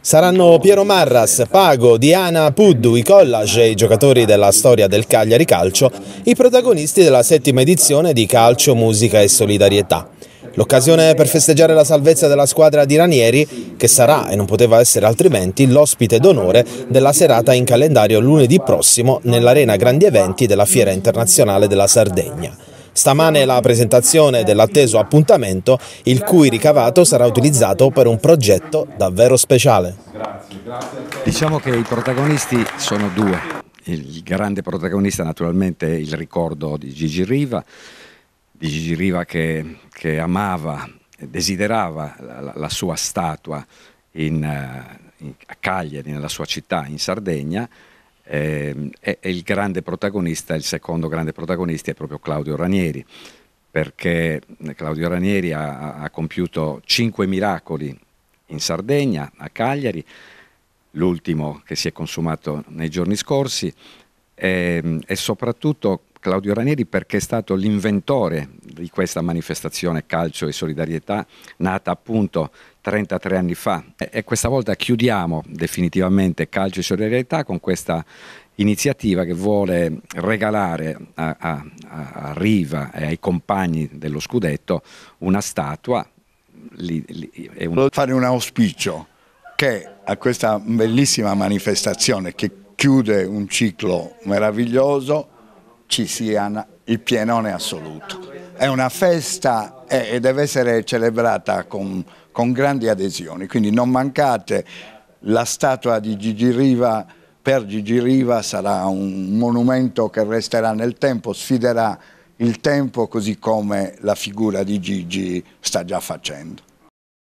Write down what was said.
Saranno Piero Marras, Pago, Diana Puddu, i Collage e i giocatori della storia del Cagliari Calcio i protagonisti della settima edizione di Calcio, Musica e Solidarietà. L'occasione per festeggiare la salvezza della squadra di Ranieri, che sarà, e non poteva essere altrimenti, l'ospite d'onore della serata in calendario lunedì prossimo nell'Arena Grandi Eventi della Fiera Internazionale della Sardegna. Stamane la presentazione dell'atteso appuntamento, il cui ricavato sarà utilizzato per un progetto davvero speciale. Diciamo che i protagonisti sono due. Il grande protagonista naturalmente è il ricordo di Gigi Riva, di Gigi Riva che, che amava, desiderava la, la sua statua in, eh, in, a Cagliari, nella sua città, in Sardegna, e, ehm, e il grande protagonista, il secondo grande protagonista è proprio Claudio Ranieri, perché Claudio Ranieri ha, ha compiuto cinque miracoli in Sardegna, a Cagliari, l'ultimo che si è consumato nei giorni scorsi, e, ehm, e soprattutto Claudio Ranieri perché è stato l'inventore di questa manifestazione Calcio e Solidarietà, nata appunto 33 anni fa. E questa volta chiudiamo definitivamente Calcio e Solidarietà con questa iniziativa che vuole regalare a, a, a Riva e ai compagni dello scudetto una statua. Lì, lì, un... Fare un auspicio che a questa bellissima manifestazione che chiude un ciclo meraviglioso ci sia il pienone assoluto è una festa e deve essere celebrata con, con grandi adesioni, quindi non mancate, la statua di Gigi Riva per Gigi Riva sarà un monumento che resterà nel tempo, sfiderà il tempo così come la figura di Gigi sta già facendo.